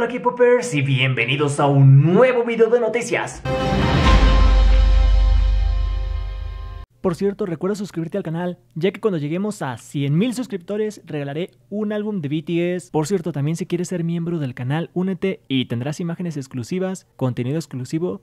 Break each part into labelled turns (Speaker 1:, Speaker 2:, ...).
Speaker 1: Hola aquí Poppers y bienvenidos a un nuevo video de noticias. Por cierto, recuerda suscribirte al canal, ya que cuando lleguemos a 100.000 suscriptores regalaré un álbum de BTS. Por cierto, también si quieres ser miembro del canal, únete y tendrás imágenes exclusivas, contenido exclusivo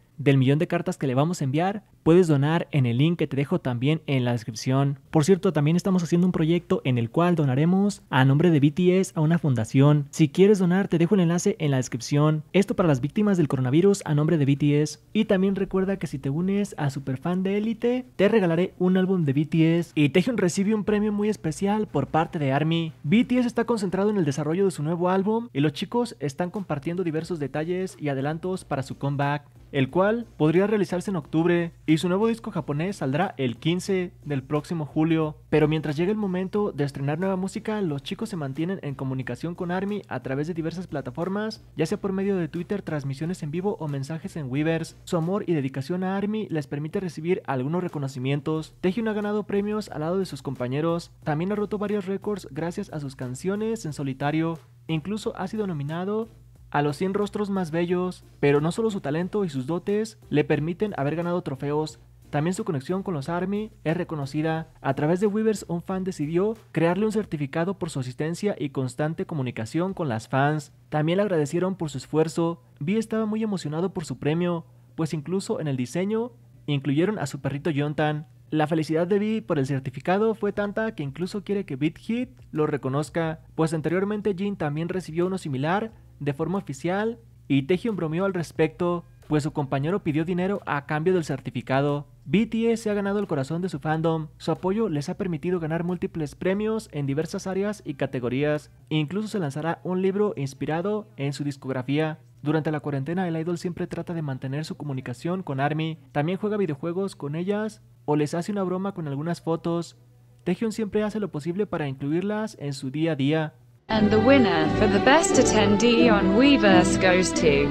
Speaker 1: del millón de cartas que le vamos a enviar, puedes donar en el link que te dejo también en la descripción. Por cierto, también estamos haciendo un proyecto en el cual donaremos a nombre de BTS a una fundación. Si quieres donar, te dejo el enlace en la descripción. Esto para las víctimas del coronavirus a nombre de BTS. Y también recuerda que si te unes a Superfan de Elite, te regalaré un álbum de BTS y Taehyun recibe un premio muy especial por parte de ARMY. BTS está concentrado en el desarrollo de su nuevo álbum y los chicos están compartiendo diversos detalles y adelantos para su comeback el cual podría realizarse en octubre y su nuevo disco japonés saldrá el 15 del próximo julio. Pero mientras llega el momento de estrenar nueva música, los chicos se mantienen en comunicación con ARMY a través de diversas plataformas, ya sea por medio de Twitter, transmisiones en vivo o mensajes en Weavers. Su amor y dedicación a ARMY les permite recibir algunos reconocimientos. Tejun ha ganado premios al lado de sus compañeros, también ha roto varios récords gracias a sus canciones en solitario, incluso ha sido nominado a los 100 rostros más bellos, pero no solo su talento y sus dotes le permiten haber ganado trofeos, también su conexión con los ARMY es reconocida. A través de Weavers, un fan decidió crearle un certificado por su asistencia y constante comunicación con las fans. También le agradecieron por su esfuerzo. Vi estaba muy emocionado por su premio, pues incluso en el diseño incluyeron a su perrito Jontan. La felicidad de Vi por el certificado fue tanta que incluso quiere que BitHit lo reconozca, pues anteriormente Jin también recibió uno similar, de forma oficial y Taehyung bromeó al respecto, pues su compañero pidió dinero a cambio del certificado. BTS se ha ganado el corazón de su fandom, su apoyo les ha permitido ganar múltiples premios en diversas áreas y categorías, incluso se lanzará un libro inspirado en su discografía. Durante la cuarentena el idol siempre trata de mantener su comunicación con ARMY, también juega videojuegos con ellas o les hace una broma con algunas fotos. Taehyung siempre hace lo posible para incluirlas en su día a día, And the winner for the best attendee on Weverse goes to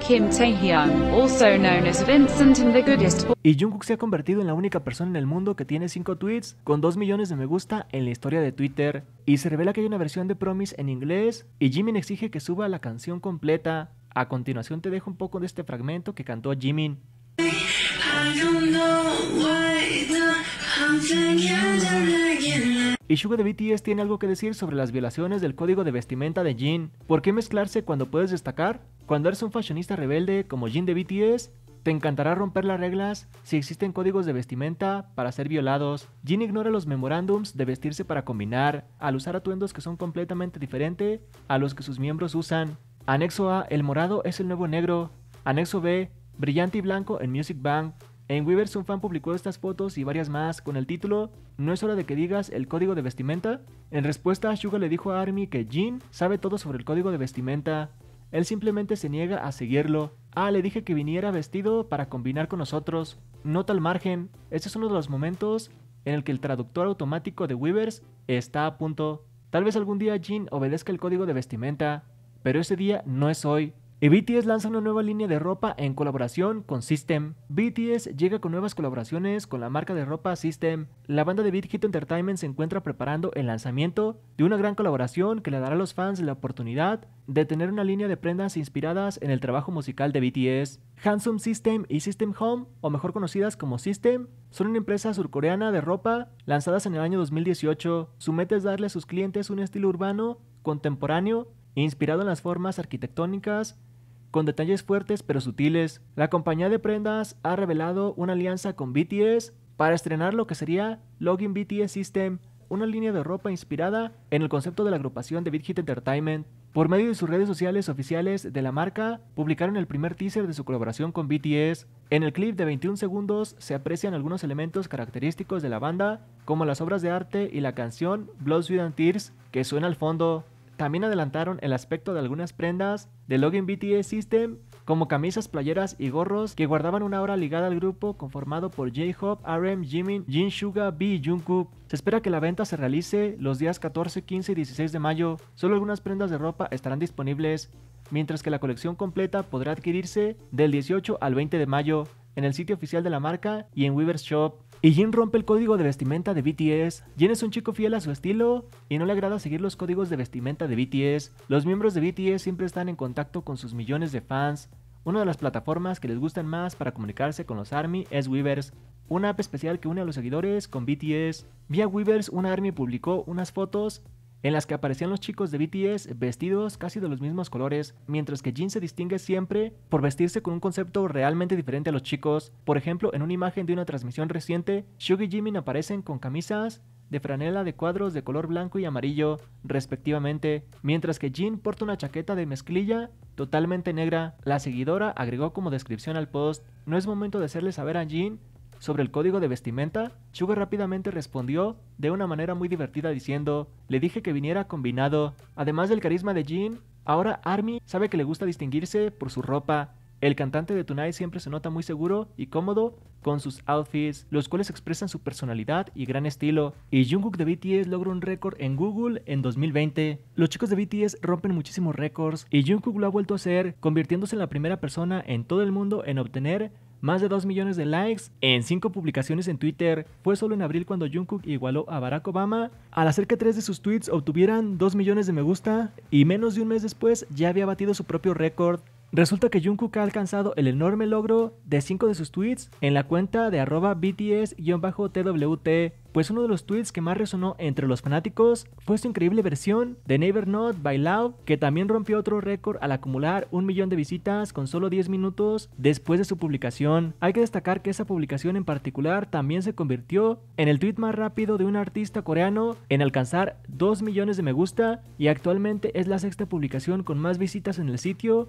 Speaker 1: Kim Taehyung, also known as Vincent in the Goodest Y Jungkook se ha convertido en la única persona en el mundo que tiene 5 tweets con 2 millones de me gusta en la historia de Twitter. Y se revela que hay una versión de Promise en inglés y Jimin exige que suba la canción completa. A continuación te dejo un poco de este fragmento que cantó Jimin. Y Suga de BTS tiene algo que decir sobre las violaciones del código de vestimenta de Jin. ¿Por qué mezclarse cuando puedes destacar? Cuando eres un fashionista rebelde como Jin de BTS, te encantará romper las reglas si existen códigos de vestimenta para ser violados. Jin ignora los memorándums de vestirse para combinar, al usar atuendos que son completamente diferentes a los que sus miembros usan. Anexo A, el morado es el nuevo negro. Anexo B, brillante y blanco en Music Bank. En Weavers un fan publicó estas fotos y varias más con el título No es hora de que digas el código de vestimenta. En respuesta, Suga le dijo a Army que Jin sabe todo sobre el código de vestimenta. Él simplemente se niega a seguirlo. Ah, le dije que viniera vestido para combinar con nosotros. Nota al margen, este es uno de los momentos en el que el traductor automático de Weavers está a punto. Tal vez algún día Jin obedezca el código de vestimenta, pero ese día no es hoy. Y BTS lanza una nueva línea de ropa en colaboración con System. BTS llega con nuevas colaboraciones con la marca de ropa System. La banda de Big Hit Entertainment se encuentra preparando el lanzamiento de una gran colaboración que le dará a los fans la oportunidad de tener una línea de prendas inspiradas en el trabajo musical de BTS. Handsome System y System Home, o mejor conocidas como System, son una empresa surcoreana de ropa lanzadas en el año 2018. Su meta es darle a sus clientes un estilo urbano, contemporáneo, inspirado en las formas arquitectónicas con detalles fuertes pero sutiles, la compañía de prendas ha revelado una alianza con BTS para estrenar lo que sería Login BTS System, una línea de ropa inspirada en el concepto de la agrupación de Big Hit Entertainment. Por medio de sus redes sociales oficiales de la marca, publicaron el primer teaser de su colaboración con BTS. En el clip de 21 segundos se aprecian algunos elementos característicos de la banda, como las obras de arte y la canción Blood, Sweat and Tears, que suena al fondo. También adelantaron el aspecto de algunas prendas de Login BTS System, como camisas, playeras y gorros que guardaban una hora ligada al grupo conformado por j Hop, RM, Jimin, Jin Suga, B y Jungkook. Se espera que la venta se realice los días 14, 15 y 16 de mayo. Solo algunas prendas de ropa estarán disponibles, mientras que la colección completa podrá adquirirse del 18 al 20 de mayo en el sitio oficial de la marca y en Weaver's Shop. Y Jin rompe el código de vestimenta de BTS. Jin es un chico fiel a su estilo y no le agrada seguir los códigos de vestimenta de BTS. Los miembros de BTS siempre están en contacto con sus millones de fans. Una de las plataformas que les gustan más para comunicarse con los ARMY es Weavers, una app especial que une a los seguidores con BTS. Vía Weavers, una ARMY publicó unas fotos en las que aparecían los chicos de BTS vestidos casi de los mismos colores, mientras que Jin se distingue siempre por vestirse con un concepto realmente diferente a los chicos. Por ejemplo, en una imagen de una transmisión reciente, Shug y Jimin aparecen con camisas de franela de cuadros de color blanco y amarillo, respectivamente, mientras que Jin porta una chaqueta de mezclilla totalmente negra. La seguidora agregó como descripción al post, no es momento de hacerle saber a Jin sobre el código de vestimenta, Suga rápidamente respondió de una manera muy divertida diciendo, le dije que viniera combinado. Además del carisma de Jim, ahora Army sabe que le gusta distinguirse por su ropa. El cantante de Tonight siempre se nota muy seguro y cómodo con sus outfits, los cuales expresan su personalidad y gran estilo. Y Jungkook de BTS logró un récord en Google en 2020. Los chicos de BTS rompen muchísimos récords y Jungkook lo ha vuelto a hacer, convirtiéndose en la primera persona en todo el mundo en obtener más de 2 millones de likes en 5 publicaciones en Twitter. Fue solo en abril cuando Jungkook igualó a Barack Obama. Al hacer que 3 de sus tweets obtuvieran 2 millones de me gusta y menos de un mes después ya había batido su propio récord. Resulta que Jungkook ha alcanzado el enorme logro de 5 de sus tweets en la cuenta de arroba BTS-TWT pues uno de los tweets que más resonó entre los fanáticos fue su increíble versión de Never Not by Love, que también rompió otro récord al acumular un millón de visitas con solo 10 minutos después de su publicación. Hay que destacar que esa publicación en particular también se convirtió en el tweet más rápido de un artista coreano en alcanzar 2 millones de me gusta y actualmente es la sexta publicación con más visitas en el sitio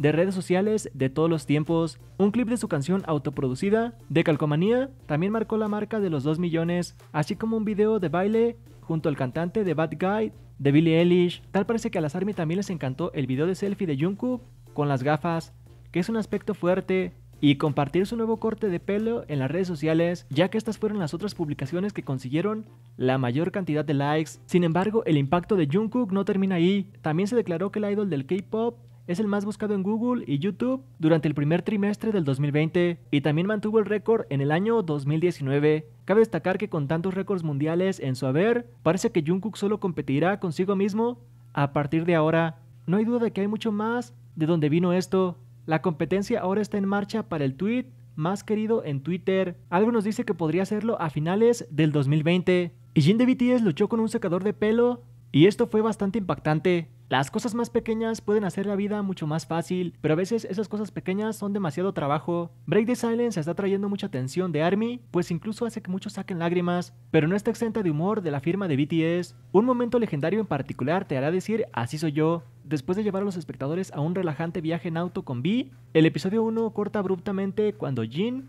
Speaker 1: de redes sociales de todos los tiempos. Un clip de su canción autoproducida, de calcomanía, también marcó la marca de los 2 millones, así como un video de baile junto al cantante de Bad Guy, de Billie Eilish. Tal parece que a las ARMY también les encantó el video de selfie de Jungkook con las gafas, que es un aspecto fuerte, y compartir su nuevo corte de pelo en las redes sociales, ya que estas fueron las otras publicaciones que consiguieron la mayor cantidad de likes. Sin embargo, el impacto de Jungkook no termina ahí. También se declaró que el idol del K-pop es el más buscado en Google y YouTube durante el primer trimestre del 2020 y también mantuvo el récord en el año 2019. Cabe destacar que con tantos récords mundiales en su haber, parece que Jungkook solo competirá consigo mismo a partir de ahora. No hay duda de que hay mucho más de donde vino esto. La competencia ahora está en marcha para el tweet más querido en Twitter. Algo nos dice que podría hacerlo a finales del 2020. Y Jin de BTS luchó con un secador de pelo y esto fue bastante impactante. Las cosas más pequeñas pueden hacer la vida mucho más fácil, pero a veces esas cosas pequeñas son demasiado trabajo. Break the Silence está trayendo mucha atención de ARMY, pues incluso hace que muchos saquen lágrimas, pero no está exenta de humor de la firma de BTS. Un momento legendario en particular te hará decir así soy yo. Después de llevar a los espectadores a un relajante viaje en auto con B, el episodio 1 corta abruptamente cuando Jin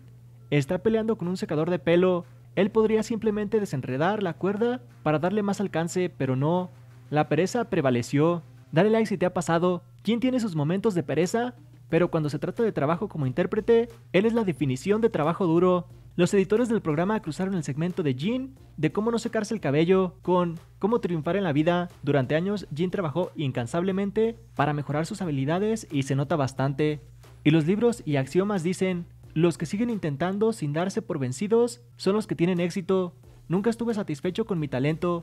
Speaker 1: está peleando con un secador de pelo. Él podría simplemente desenredar la cuerda para darle más alcance, pero no. La pereza prevaleció. Dale like si te ha pasado. ¿Quién tiene sus momentos de pereza? Pero cuando se trata de trabajo como intérprete, él es la definición de trabajo duro. Los editores del programa cruzaron el segmento de Jin de cómo no secarse el cabello con cómo triunfar en la vida. Durante años, Jin trabajó incansablemente para mejorar sus habilidades y se nota bastante. Y los libros y axiomas dicen, los que siguen intentando sin darse por vencidos son los que tienen éxito. Nunca estuve satisfecho con mi talento,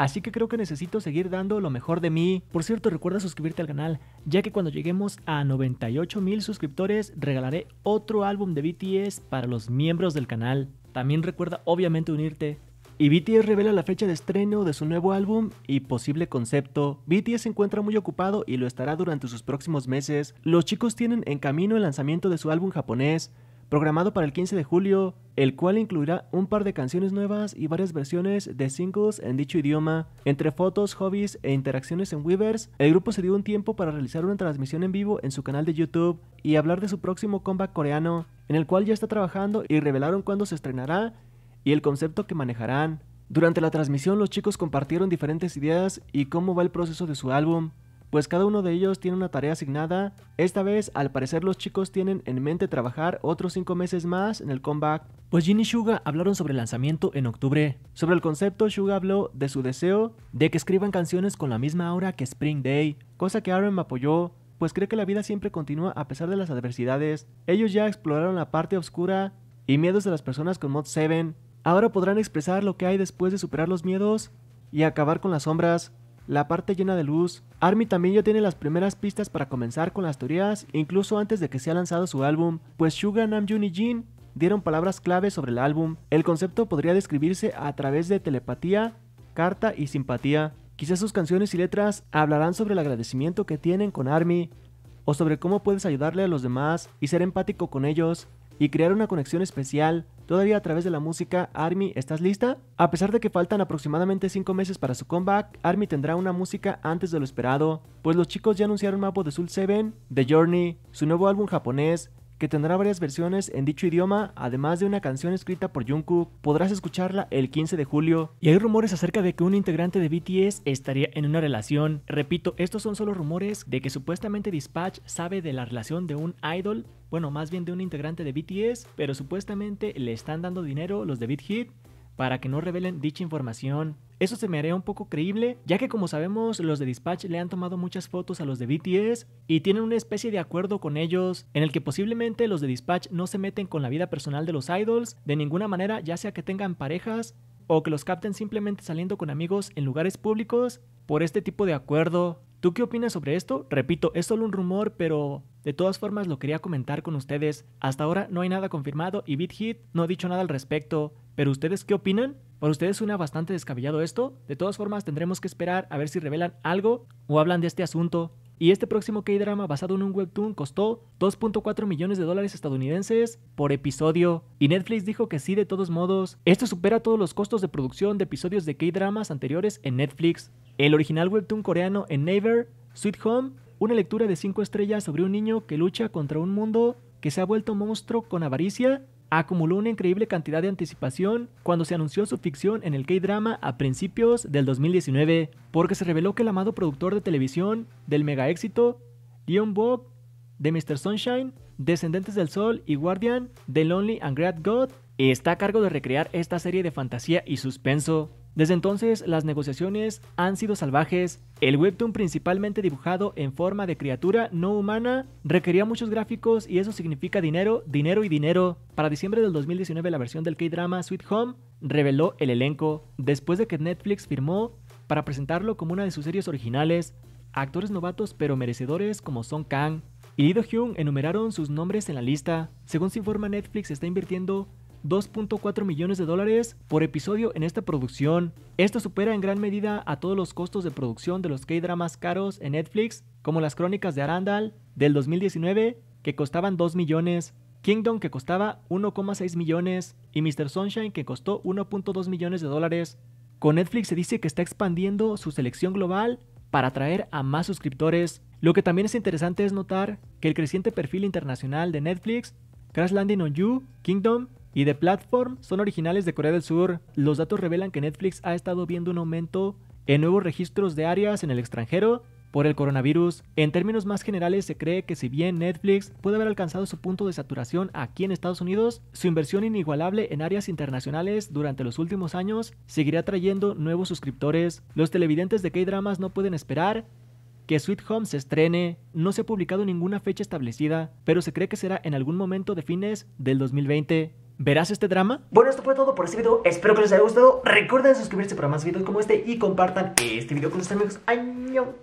Speaker 1: Así que creo que necesito seguir dando lo mejor de mí. Por cierto, recuerda suscribirte al canal, ya que cuando lleguemos a 98 mil suscriptores regalaré otro álbum de BTS para los miembros del canal. También recuerda obviamente unirte. Y BTS revela la fecha de estreno de su nuevo álbum y posible concepto. BTS se encuentra muy ocupado y lo estará durante sus próximos meses. Los chicos tienen en camino el lanzamiento de su álbum japonés, programado para el 15 de julio, el cual incluirá un par de canciones nuevas y varias versiones de singles en dicho idioma. Entre fotos, hobbies e interacciones en Weavers, el grupo se dio un tiempo para realizar una transmisión en vivo en su canal de YouTube y hablar de su próximo comeback coreano, en el cual ya está trabajando y revelaron cuándo se estrenará y el concepto que manejarán. Durante la transmisión los chicos compartieron diferentes ideas y cómo va el proceso de su álbum pues cada uno de ellos tiene una tarea asignada. Esta vez, al parecer, los chicos tienen en mente trabajar otros 5 meses más en el comeback. Pues Jin y Suga hablaron sobre el lanzamiento en octubre. Sobre el concepto, Suga habló de su deseo de que escriban canciones con la misma aura que Spring Day, cosa que Aaron me apoyó, pues cree que la vida siempre continúa a pesar de las adversidades. Ellos ya exploraron la parte oscura y miedos de las personas con Mod 7. Ahora podrán expresar lo que hay después de superar los miedos y acabar con las sombras la parte llena de luz, Army también ya tiene las primeras pistas para comenzar con las teorías, incluso antes de que sea lanzado su álbum, pues Suga, Namjoon y Jin dieron palabras clave sobre el álbum. El concepto podría describirse a través de telepatía, carta y simpatía. Quizás sus canciones y letras hablarán sobre el agradecimiento que tienen con Army, o sobre cómo puedes ayudarle a los demás y ser empático con ellos, y crear una conexión especial todavía a través de la música. Army, ¿estás lista? A pesar de que faltan aproximadamente 5 meses para su comeback, Army tendrá una música antes de lo esperado, pues los chicos ya anunciaron Mapo de Soul 7, The Journey, su nuevo álbum japonés, que tendrá varias versiones en dicho idioma, además de una canción escrita por Jungkook. Podrás escucharla el 15 de julio. Y hay rumores acerca de que un integrante de BTS estaría en una relación. Repito, estos son solo rumores de que supuestamente Dispatch sabe de la relación de un idol, bueno, más bien de un integrante de BTS, pero supuestamente le están dando dinero los de BitHit. Hit para que no revelen dicha información. Eso se me haría un poco creíble, ya que como sabemos los de Dispatch le han tomado muchas fotos a los de BTS y tienen una especie de acuerdo con ellos en el que posiblemente los de Dispatch no se meten con la vida personal de los idols de ninguna manera, ya sea que tengan parejas o que los capten simplemente saliendo con amigos en lugares públicos por este tipo de acuerdo. ¿Tú qué opinas sobre esto? Repito, es solo un rumor, pero de todas formas lo quería comentar con ustedes. Hasta ahora no hay nada confirmado y BitHit no ha dicho nada al respecto. Pero ustedes, ¿qué opinan? Para ustedes suena bastante descabellado esto. De todas formas, tendremos que esperar a ver si revelan algo o hablan de este asunto. Y este próximo K-drama basado en un webtoon costó 2.4 millones de dólares estadounidenses por episodio. Y Netflix dijo que sí de todos modos. Esto supera todos los costos de producción de episodios de K-dramas anteriores en Netflix. El original webtoon coreano en Neighbor, Sweet Home, una lectura de 5 estrellas sobre un niño que lucha contra un mundo que se ha vuelto monstruo con avaricia acumuló una increíble cantidad de anticipación cuando se anunció su ficción en el K-drama a principios del 2019, porque se reveló que el amado productor de televisión del mega éxito, Leon Bob, de Mr. Sunshine, Descendentes del Sol y Guardian, de Lonely and Great God, está a cargo de recrear esta serie de fantasía y suspenso. Desde entonces, las negociaciones han sido salvajes. El webtoon principalmente dibujado en forma de criatura no humana requería muchos gráficos y eso significa dinero, dinero y dinero. Para diciembre del 2019, la versión del K-drama Sweet Home reveló el elenco, después de que Netflix firmó para presentarlo como una de sus series originales. Actores novatos pero merecedores como Son Kang y do Hyun enumeraron sus nombres en la lista. Según se informa, Netflix está invirtiendo 2.4 millones de dólares por episodio en esta producción. Esto supera en gran medida a todos los costos de producción de los K-dramas caros en Netflix, como las crónicas de Arandal del 2019, que costaban 2 millones, Kingdom que costaba 1,6 millones y Mr. Sunshine que costó 1.2 millones de dólares. Con Netflix se dice que está expandiendo su selección global para atraer a más suscriptores. Lo que también es interesante es notar que el creciente perfil internacional de Netflix, Crash Landing on You, Kingdom y de Platform son originales de Corea del Sur. Los datos revelan que Netflix ha estado viendo un aumento en nuevos registros de áreas en el extranjero por el coronavirus. En términos más generales, se cree que si bien Netflix puede haber alcanzado su punto de saturación aquí en Estados Unidos, su inversión inigualable en áreas internacionales durante los últimos años seguirá trayendo nuevos suscriptores. Los televidentes de K-Dramas no pueden esperar que Sweet Home se estrene. No se ha publicado ninguna fecha establecida, pero se cree que será en algún momento de fines del 2020. ¿Verás este drama? Bueno, esto fue todo por este video. Espero que les haya gustado. Recuerden suscribirse para más videos como este y compartan este video con sus amigos. ¡Año!